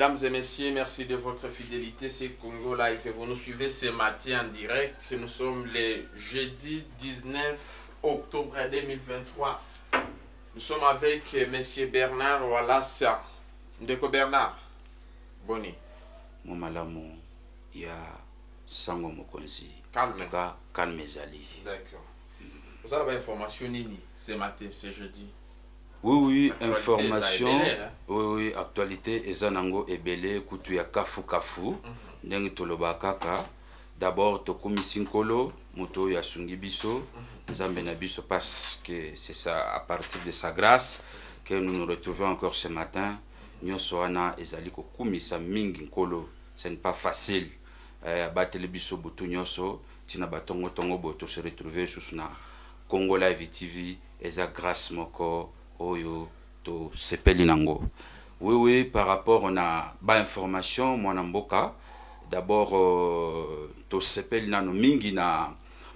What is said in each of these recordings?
mesdames et messieurs, merci de votre fidélité. C'est Congo Life et vous nous suivez ce matin en direct. Nous sommes le jeudi 19 octobre 2023. Nous sommes avec Monsieur Bernard Walassa. Ndeko Bernard, boni. Mon ya sango mokonzi. Calme. Calme, Zali. D'accord. Vous avez l'information, informations, ce matin, ce jeudi. oui oui information oui oui actualité eza nango ebele kutu ya kafukafu mhm. ndenge toloba kaka d'abord tokumisi nkolo moto oyo asungi biso mhm. nzambe na biso parce que c'est ça à partir de sa grâce que nous nous retrouvons encore ce matin nyonso wana ezali kokumisa mingi nkolo ce n'est pas facile eh, abateli biso butu nyonso ntina batongotongo boye to se retrouve lisusu na congo live tv eza grâce moko oyo tosepeli nango wiwi par rapport na bainformation mwana mboka d'abord euh, tosepeli nano mingi na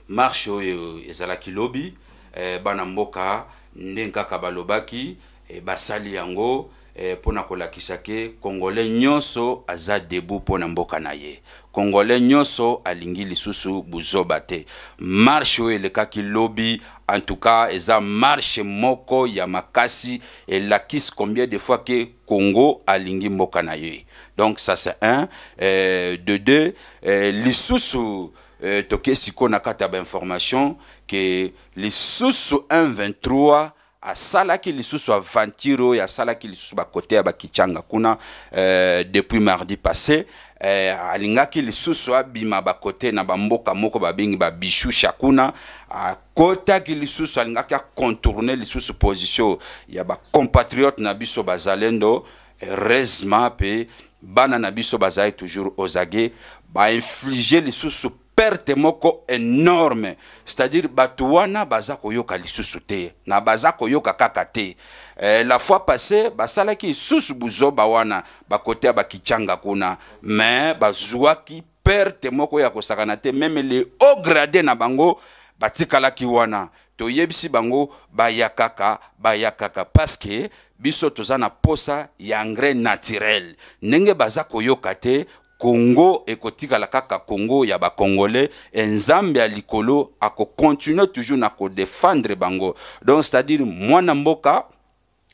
marche oyo ezalaki lobi eh, bana mboka nde kaka balobaki eh, basali yango eh, mpo na kolakisa ke kongole nyonso aza debu mpo na mboka na ye kongole nyonso alingi lisusu buzoba te marshe oyo elekaki lobi en tout cas eza marshe moko ya makasi elakisi combien de fois ke congo alingi mboka na ye donc ça c'est un eh, de deux eh, lisusu eh, tokei sikoyo na kati ya bainformation ke lisusu 1 23 asalaki lisusu aventure oyo asalaki lisusu bakote ya bakichanga kuna euh, depuis mardi passé euh, alingaki lisusu abima bakote na bamboka moko babengi babishusha kuna akotaki lisusu alingaki acontourne lisusu position ya bacompatriote na biso bazalendo heureusement mpe bana na biso bazalaki toujours ozage bainflige lisusu perte moko enorme c'est-à-dire bato wana baza koyoka lisusu te na baza koyoka kaka te eh, la fois passé basalaki lisusu buzoba wana bakote ya bakichanga kuna me bazwaki perte moko ya kosakana te meme le haut gradé na bango batikalaki wana toyebisi bango baya kaka baya kaka parceke biso toza na posa ya engrais naturel ndenge baza koyoka te kongo ekotikala kaka kongo ya bakongolais e nzambe ya likolo akokontinue toujours na kodefendre bango donc c'est-à-dire mwana mboka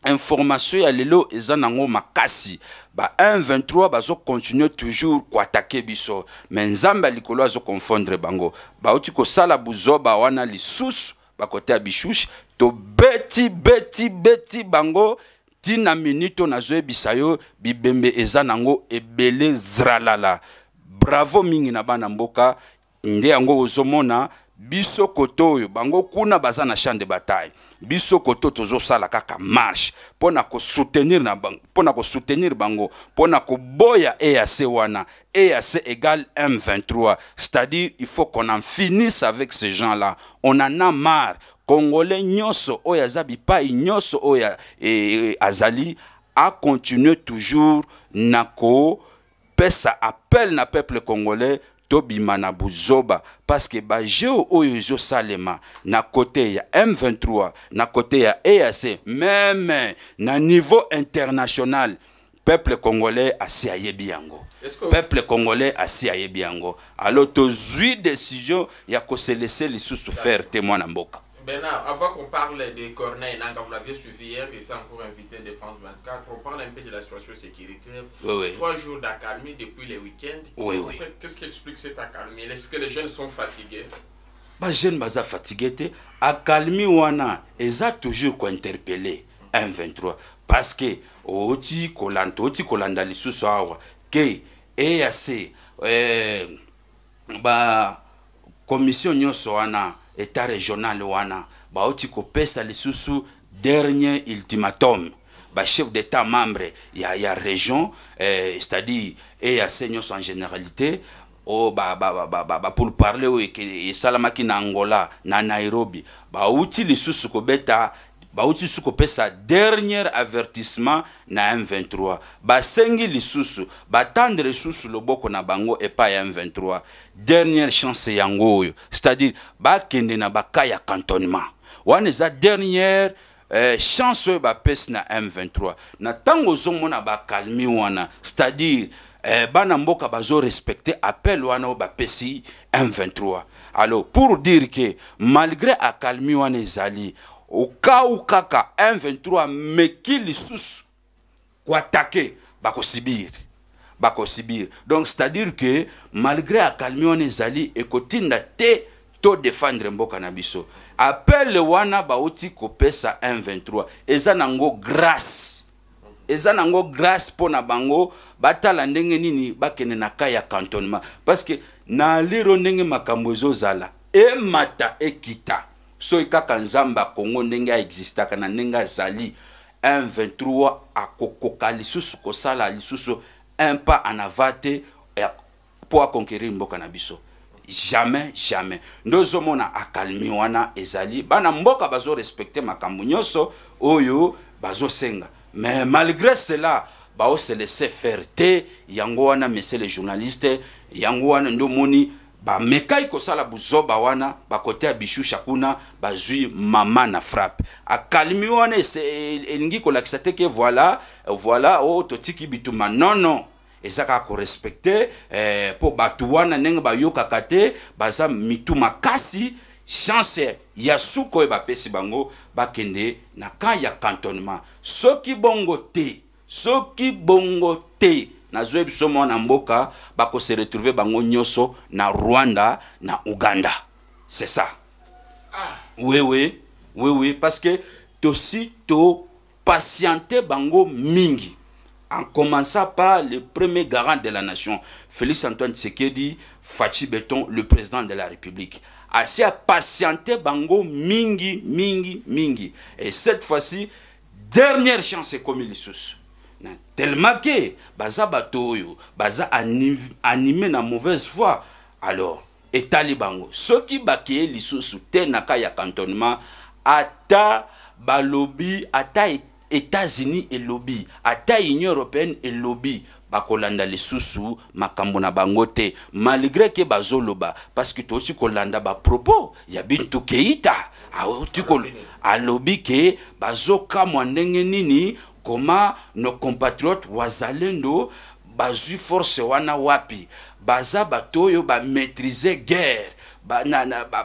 information ya lelo eza nango makasi ba 123 bazokontinue toujours koatake biso me nzambe ya likolo azokonfondre bango bauti kosala buzoba wana lisusu bakoteya bishushe tobeti beti beti bango ntina minito nazoyebisa yo bibembe eza nango ebele zralala bravo mingi na bana mboka nde yango ozomona biso koto oyo bango kuna baza na champ de bataille biso koto tozosala kaka marche mpona kosoutenir mpona kosoutenir bango mpona koboya eac wana eac égal m23 c'est-à-dire il faut qu'on en finisse avec ces gens là on en a marre congolais nyonso oyo aza bipai nyonso oyo e, e, azali acontinue toujours na kopesa appel na peuple congolais tobima na buzoba parceke bajeu oyo ezosalema na kote ya m23 na kote ya eac meme na niveau international peuple congolais asi ayebi yango peuple congolais asi ayebi yango alo tozwi décision ya koselese lisusu faire témoin na mboka Bernard, avant qu'on parle de Corneille Nanga, vous l'aviez suivi hier, il était encore invité à Défense 24. On parle un peu de la situation sécuritaire. Oui, oui. Trois jours d'accalmie depuis les week-ends. Oui, Après, oui. Qu'est-ce qui explique cette accalmie Est-ce que les jeunes sont fatigués bajeune baza fatigue te akalmi wana eza toujours kointerpele 123 parce que oti kolanda oti kolanda lisusu awa ke eac eh, ba commission nyonso wana etat régional wana y a lisusu dernier ultimatum chef d'état membre ya, ya région eh, c'est-à-dire ya seigneurs en généralité pour parler bapoulparle oyo salamaki na angola na nairobi bauti ko beta bauti pesa dernier avertissement na M23 basengi lisusu batandre lisusu loboko na bango e ya M23 dernière chance yango oyo c'est-à-dire kende na bakai ya cantonnement wana dernière euh, chance ba pesa na M23 na ntango ba bakalmi wana c'est-à-dire eh, bana mboka bazo respecter appel wana ba pesi M23 alors pour dire que malgré accalmie wana ezali okau kaka m23 ameki lisusu koatake bakosibiri bakosibiri donc c'est-à-dire que malgré akalmi wana ezali ekotinda te todefendre mboka na biso apele wana bauti kopesa m23 eza nango grâce eza nango grâce mpo na bango batala ndenge nini bakende na kai ya cantonnement parce que na aliro ndenge makambo ezozala emata ekita soki kaka nzambe akongo ndenge aexistaka na ndenge azali 123 akokoka lisusu kosala lisusu un pas en avant te mpo eh, aconquérir mboka na biso jamais jamais nde ozomona akalmi wana ezali bana mboka bazorespecte makambo nyonso oyo bazosenga mais malgré cela baose laisser faire te yango wana monsieur le journaliste yango wana nde omoni bamekaki kosala buzoba wana bakote ya bishusha kuna bazwi mama na frappe akalimi wana elingi kolakisa te ke voila voila o oh, totiki bituma nono non. eza kaka korespecte eh, mpo bato wana ndenge bayokaka te baza mitu makasi chance ya suka oyo bapesi bango bakende na kan ya cantonnement soki bongo te soki bongo te Je suis en na mboka retrouver bango nyoso, na Rwanda na Uganda c'est ça ah. oui oui oui oui parce que tosi to patienter bango mingi en commençant par le premier garant de la nation, Félix Antoine Tsekedi, Fachi Beton, le président de la République. Assez à patienter Bango Mingi, Mingi, Mingi. Et cette fois-ci, dernière chance, est comme na tellement ke baza bato oyo baza anime na mauvaise foi alors etali bango soki bakeye lisusu te na kai ya cantonnement ata balobi ata états-unis e-, elobi ata union européenne elobi bakolanda lisusu makambo na bango te malgré ke bazoloba parce que touti kolanda bapropos ya bintu keita auti alobi ke bazokamwa ndenge nini koma nos compatriotes wazalendo bazwi force wana wapi baza bato oyo bamaîtrise guerre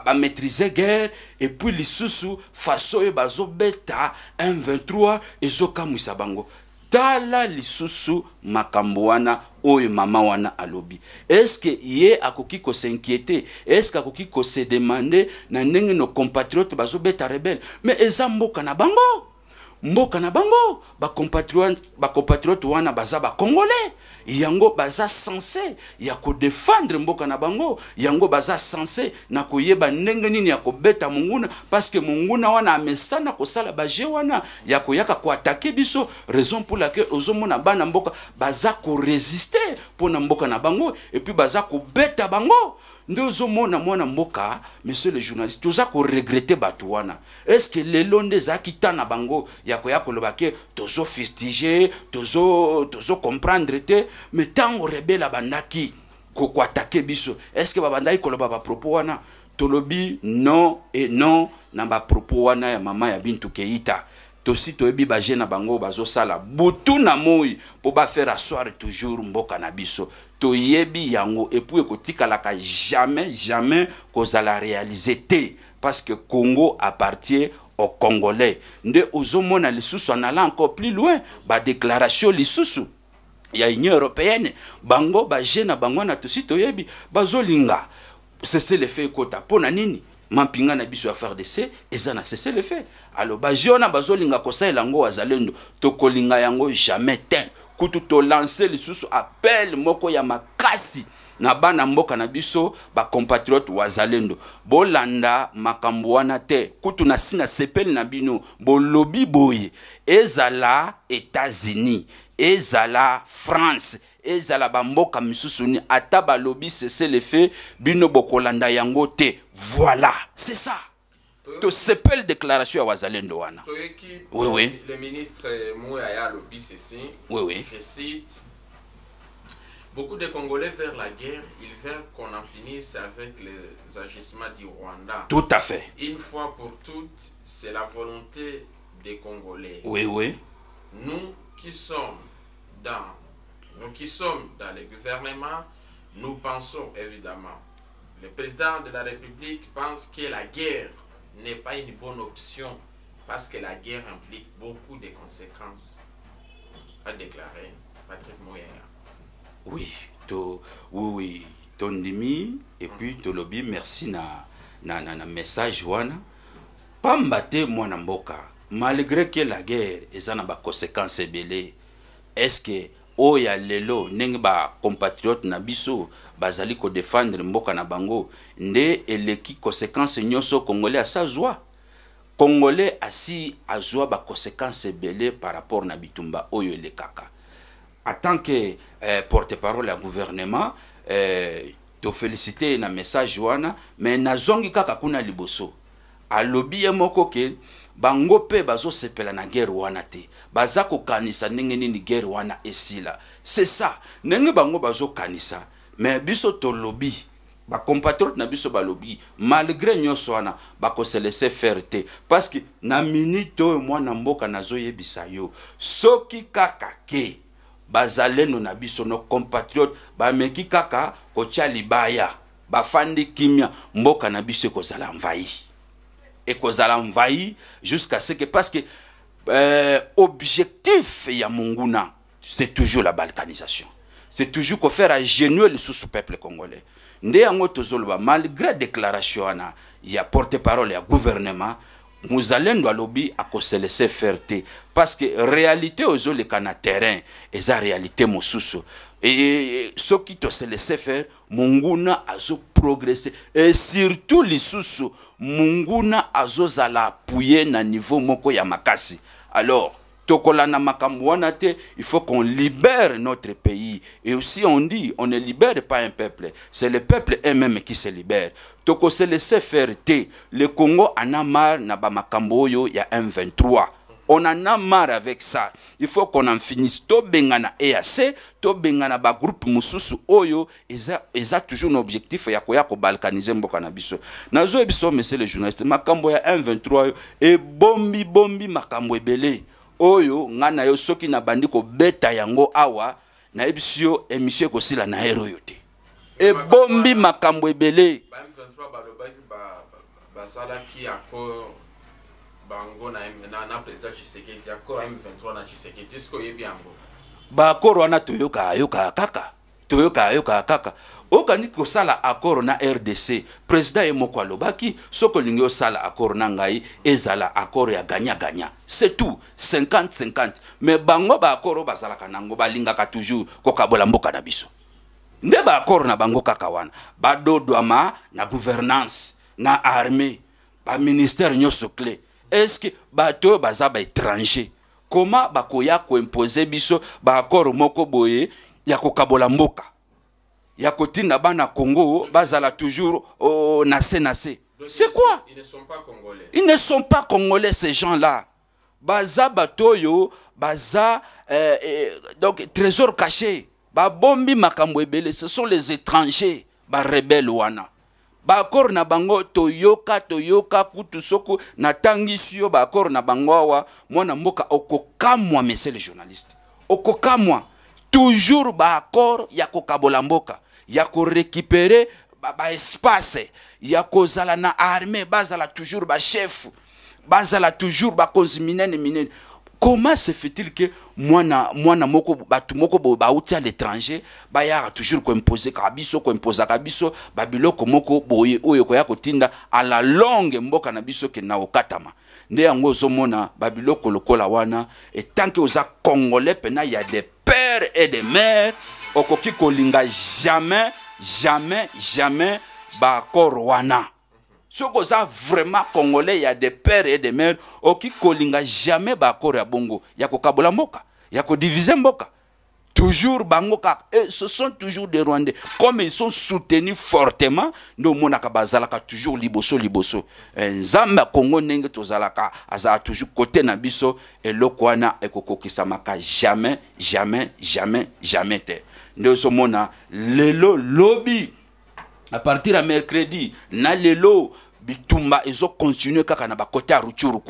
bamaîtrise ba, guerre epuis lisusu faso oyo bazobeta 123 ezokamwisa bango tala lisusu makambo wana oyo mama wana alobi eske ye akoki kosinkiete eske akoki kosedemande na ndenge no compatriote bazobeta rebele me eza mboka na bango mboka na bango bacompatriote ba wana baza bacongolais yango baza sanse ya kodefendre mboka na bango yango baza sanse na koyeba ndenge nini ya kobeta monguna parceke monguna wana amesana kosala baje wana ya koyaka koatake biso raison mpo lake ozomona bana mboka baza koresiste mpona mboka na bango epui baza kobeta bango nde ozomona mwana mboka monsieur le journaliste toza koregrete bato wana estce lelo nde ezalaki ta na bango ya ya koya koloba ke zo tant te rebelle abandaki rebela qu'on atake biso estce babandaki koloba bapropos wana tolobi non et non na bapropos ya mama ya bintu keita tosi toyebi baje na bango sala. butu na po ba la soirée toujours mboka na biso toyebi yango epui la jamais jamais kozala réaliser te parce que congo appartient au Congolais. Nde ozomona lisusu en allant encore plus loin, ba déclaration lisusu ya Union européenne, bango ba jena bango na yebi, ba bazolinga. Cessez le fait kota pona nini? mampinga na de se, et ça na le fait. Alors linga zolinga, lango kosalela azalendo, toko linga yango jamais te kutu lance lisusu appel moko ya makasi na bana mboka na biso bacompatriote wazalendo bolanda makambo wana te kutu na nsi na sepele na bino bolobi boye ezala états-unis ezala france ezala bamboka misusu nini ata balobi sese le fe bino bokolanda yango te voilà c'est ça tosepele déclaration ya wazalendo wana oui, oui. Le ministre, moi, alo, oui, oui. Je cite, Beaucoup de Congolais vers la guerre, ils veulent qu'on en finisse avec les agissements du Rwanda. Tout à fait. Une fois pour toutes, c'est la volonté des Congolais. Oui, oui. Nous qui sommes dans, nous qui sommes dans les gouvernements, nous pensons évidemment. Le président de la République pense que la guerre n'est pas une bonne option parce que la guerre implique beaucoup de conséquences, a déclaré Patrick Moyer. oui to oui oui tondimi et puis tolobi merci na na na, na message wana pamba te mwana mboka malgré que la guerre eza na baconséquence ebele estce oyo ya lelo ndenge bacompatriote na biso bazali kodefendre mboka na bango nde eleki conséquence nyonso congolais asazwa congolais asi azwa baconséquence ebele par rapport na bitumba oyo elekaka en tant que euh, porte-parole ya gouvernement euh, tofelisite ye na message wana me nazongi kaka kuna liboso alobi ye moko ke bango mpe bazosepela na gere wana te baza kokanisa ndenge nini gere wana esila c'est ça ndenge bango bazokanisa me biso tolobi bacompatriote na biso balobi malgré nyonso wana bakoselese faire te parceke na minute oyo mwana mboka nazoyebisa yo soki kaka ke Basalé na biso nos compatriotes meki kaka baya libaya bafandi kimia mboka na biso ekozala et ekozala envahi jusqu'à ce que parce que euh, objectif ya munguna c'est toujours la balkanisation c'est toujours qu'on génieux sous sous peuple congolais nde yango tozoloba malgré déclaration y ya porte parole ya gouvernement muzalendo alobi akose laisser faire te parce que réalité ozoleka na terrain eza réalité mosusu e soki tose laisser faire monguna azoprogresse e surtout lisusu monguna azozala apuye na niveau moko ya makasi alors tokolana la il faut qu'on libère notre pays et aussi on dit on ne libère pas un peuple c'est le peuple eux-mêmes qui se libère tokose laisser faire te le Congo en a marre na ba makamboyo ya M23 on en a marre avec ça il faut qu'on en finisse tobengana EAC tobengana ba groupe mususu oyo ils ont toujours un objectif ya koya ko balkaniser mboka na biso nazo biso monsieur le journaliste makambo ya M23 ebombi bombi makambo ebele oyo ngai na yo soki nabandi kobeta yango awa nayebisi yo emission ekosila na ere oyo te ebombi makambo ebele basalaki accord bango na, na, na président tshisekedi accord ya m23 na tshisekedi eske oyebi yango baakoro wana toyoka yoka kaka toyoka yokaka kaka okandi kosala akoro na rdc président ye moko alobaki soki olingi osala akoro na ngai ezala akoro ya ganya-ganya c'est tout 50-50 me bango baakoro oyo bazalaka nango balingaka toujours kokabola mboka na biso nde baakoro na bango kaka wana badodwama na gouvernance na armée baministère nyonso cle estce bato oyo baza baétranger koma bakoya koimpose biso baakoro moko boye ya ya bana Congo bazala toujours oh, c'est quoi ils ne sont pas congolais ils ne sont pas congolais ces gens-là baza batoyo baza eh, eh, donc trésor caché babombi makambo ebele ce sont les étrangers rebelles wana les na bango toyoka toyoka kutu na natangisi yo kor na bango wa, mwana mboka okokamwa journaliste okokamwa toujours corps, ya kokabola mboka ya korekipere espace, ya kozala na armée bazala toujours bachef bazala toujours bakonzi minene minene comment se fait-il que mwana mwana moko bato moko boye bauti à l'étranger y'a toujours koimposeka biso kabiso, biso babiloko moko boye oyo koya kotinda à la longue mboka na biso ke na okatama nde yango mona, babiloko lokola wana et tant que oza congolais mpena ya dep Père et des mères okoki kolinga jamais jamais jamais bakorwana. Ce vous ça vraiment congolais y il a des pères et des mères okoki kolinga jamais bakor ya bongo ya y moka, ya divise mboka toujours eh, ce sont toujours des rwandais comme ils sont soutenus fortement nous, monaka bazalaka toujours liboso liboso eh, Nzamba, kongo Zalaka, tozalaka aza toujours côté na biso eloko wana jamais jamais jamais jamais te sommes lelo lobi à partir de mercredi na lelo bitumba continuer kaka na bakote a ruchuru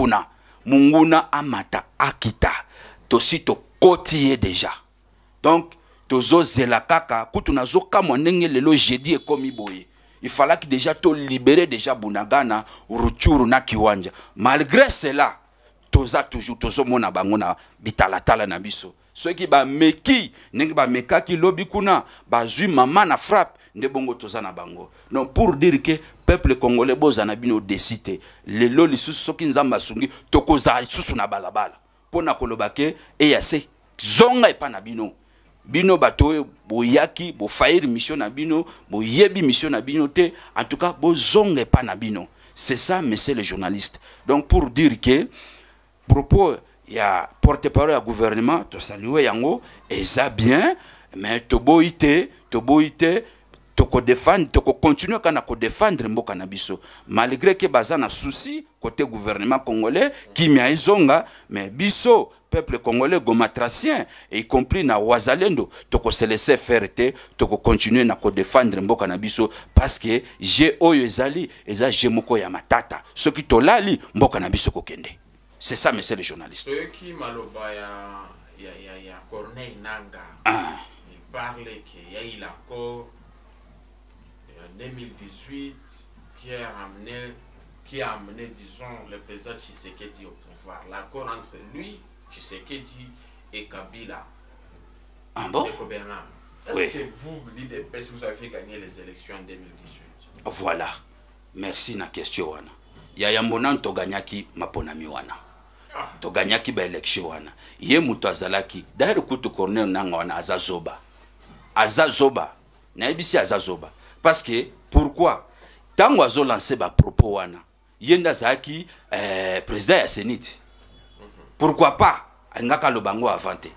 munguna amata akita tosito to ye deja donc tozozela kaka kutu nazokamwa ndenge lelo jeudi ekomi boye ifalaki deja tolibere deja bunagana ruchuru na kiwanja malgré cela toza toujours tozomona bango na bitalatala na biso soki bameki ndenge bamekaki lobi kuna bazwi mama na frappe nde bongo toza na bango donc pour dire ke peuple congolais boza na bino desi te lelo lisusu soki nzambe asungi tokozala lisusu na balabala mpo na koloba ke eya se zonga epai na bino bino bato boyaki bo faire mission na bino yebi mission na bino te en tout cas zongé pas na bino c'est ça monsieur le journaliste donc pour dire que propos ya porte-parole ya gouvernement saluer yango ça bien mais to te to te tokodefendre tokokontinue kaka na kodefendre mboka na biso malgré ke baza na susi kote gouvernement congolais kimia ezonga me biso peuple congolais gomatracien e y compris na wazalendo tokose laisser faire te tokokontinue na kodefendre mboka na biso parce que je oyo ezali eza je moko ya matata soki tolali mboka na biso kokende c'est ça monsieur le journaliste soki maloba ya, ya, ya, ya corneille nanga ah. il parle ke yaila encore 2018 qui a amené, qui a amené disons, le président Tshisekedi au pouvoir. L'accord entre lui, Tshisekedi et Kabila. Ah bon Est-ce que vous, l'IDPS, vous avez gagné les élections en 2018 Voilà. Merci na question wana. Yaya to togagnaki maponami wana. Ah. Togagnaki ba election. wana. Ye muto azalaki. D'ailleurs kutu na nanga wana azazoba. Azazoba. ibisi azazoba. parce que pourquoi ntango azolance bapropos wana ye nde azalaki eh, président ya senite pourquoi pas alingaka aloba yango avant te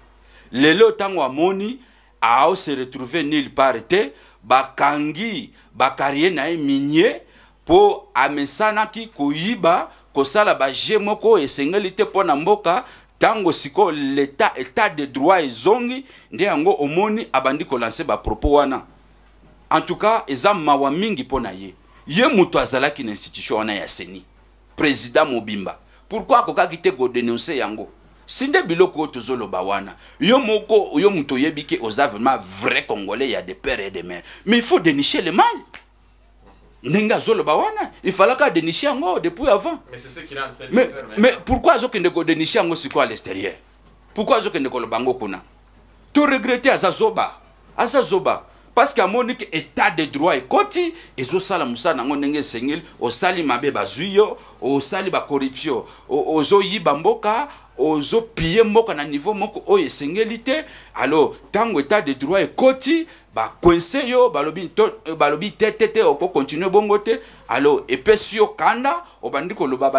lelo ntango amoni aose retrouve nile part te bakangi bakarie na ye minie mpo amesanaki koyiba kosala baje moko oyo esengeli te mpo na mboka ntango sikoyo leta etat de droit ezongi nde yango omoni abandi kolanse bapropos wana en tout cas eza mawa mingi mpo na ye ye moto azalaki na institution wana ya seni président mobimba pourkui akokaki te kodenonse yango si nde biloko oyo tozoloba wana yo moko yo moto oyebi ke oza vraiment vrai congolais ya de père et de mare mais il faut dénicher le mal ndenge azoloba wana ifalaka adéniche yango depuis avant mais, ce qu'il est en train de mais, faire, mais pourquoi azokende kodéniche yango sikoyo à l'extérieur pourquoi azokende koloba yango kuna toregrete aza zoba aza zoba parceke amoni ke état de droit ekoti ezosala mosala yango ndenge esengeli osali mabe bazwi yo osali bacorruption ozoyiba mboka ozopie mboka na niveau moko oyo esengeli te alors ntango état de droit ekoti bakwinse yo balobi balobi te te te okokontinue bongo te alors epesi yo kanda obandi koloba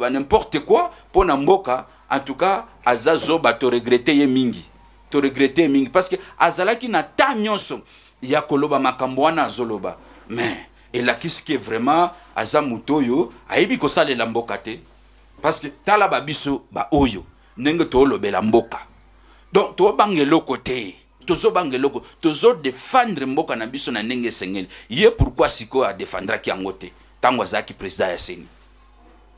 banimporte euh, quoi mpo na mboka en tout cas aza zo bato regrete ye mingi toregrete ye mingi parce que azalaki na ta nyonso ya koloba makambo wana azoloba mais elakisi ke vraiment aza moto oyo ayebi kosalela mboka te parce que tala babiso baoyo ndenge toolobela mboka donc tobanga eloko te tozobanga eloko tozodefendre mboka na biso na ndenge esengeli ye pourkui sikoyo adefendraki yango te ntango azalaki président ya seni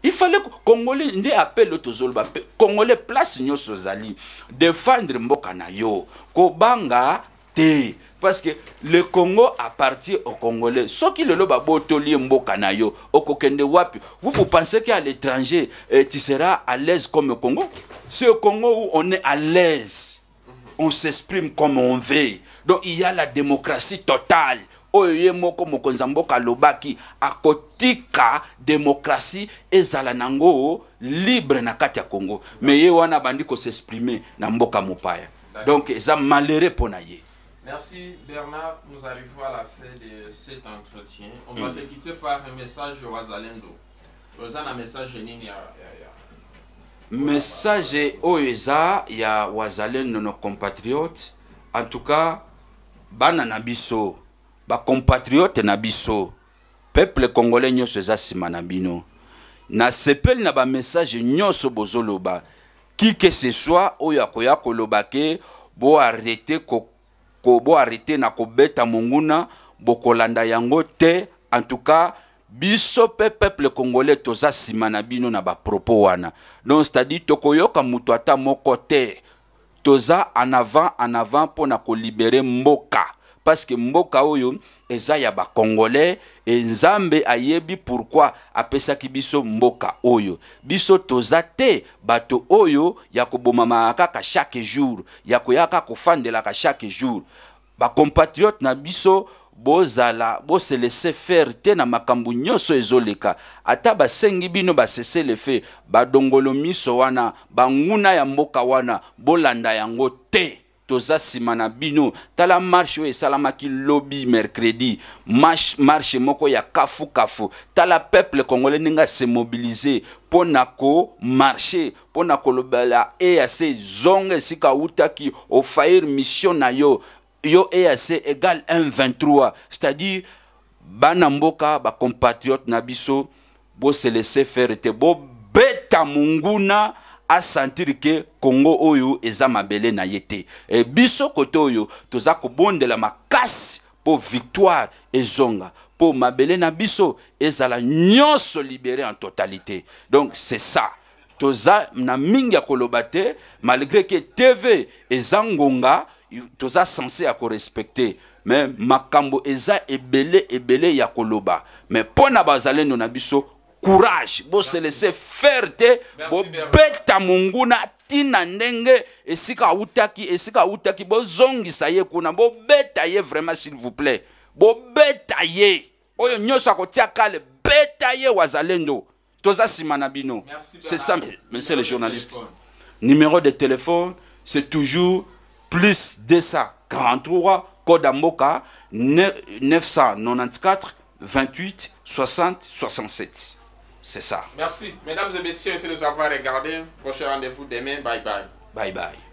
ifale congolais nde appel oyo tozoloba congolais place nyonso ozali defendre mboka na yo kobanga parce que le congo appartient aux congolais soki lelo wapi vous vous pensez qu'à l'étranger eh, tu seras à l'aise comme au congo c'est au congo où on est à l'aise on s'exprime comme on veut donc il y a la démocratie totale Oye ye moko mokonzi ya mboka akotika démocratie la démocratie. libre na katia congo mais ye wana qui s'exprimer na mboka mopaya donc ça malheureux pour na Merci Bernard, nous arrivons à la fin de cet entretien. On va mm. se quitter par un message de Wazalendo. Ozana message nini ya, ya, ya. Message oyo eza ya Wazalendo nos compatriotes. En tout cas, bana na biso, ba compatriotes na biso, peuple congolais nyonso eza sima na bino. Na sepeli na ba message nyonso bozoloba. Qui que ce soit oyo akoya koloba ke bo arrêter ko koboarrete na kobeta monguna bokolanda yango te en tout cas biso mpe peuple congolais toza nsima na bino na bapropos wana donc c'est-à-dire tokoyoka moto ata moko te toza en avant en avant mpo na kolibere mboka parceke mboka oyo eza ya bacongolais nzambe ayebi pourkui apesaki biso mboka oyo biso toza te bato oyo ya kobomamaka kaka chaque jour ya koyaka kofandelaka chaque jour bacompatriote na biso bozala boselese faire te na makambo nyonso ezoleka ata basengi bino basese le fe badongolo miso wana banguna ya mboka wana bolanda yango te toza nsima na bino tala marshe oyo esalamaki lobi mercredi marshe moko ya kafukafu tala peuple congolais ndenge ase mobilize mpo na komarshe mpo na kolobela eac zonga esika autaki ofair mission na yo yo eac égal 123 c'est-à-dire bana mboka bacompatriote na biso boselese faire te bobeta monguna bo asantiri ke kongo oyo eza mabele na ye te e biso kote oyo toza kobondela makasi mpo victoire ezonga mpo mabele na biso ezala nyonso libere en totalité donc c'est ça toza na mingi ya koloba te malgré ke tv eza ngonga toza sense ya korespecte me makambo eza ebele ebele ya koloba me mpo na bazalendo na biso courage se laisser faire te bobeta monguna tina ndenge esika utaki, esika zongi sa ye kuna bo ye vraiment s'il vous plaît bobeta ye oyo nyonso akotiaka le beta ye wazalendo toza simanabino, Merci, bino c'est ça monsieur le journaliste numéro de téléphone c'est toujours plus de code quatre, vingt 994 28 60 67 c'est ça. Merci. Mesdames et messieurs, merci de nous avoir regardés. Prochain rendez-vous demain. Bye bye. Bye bye.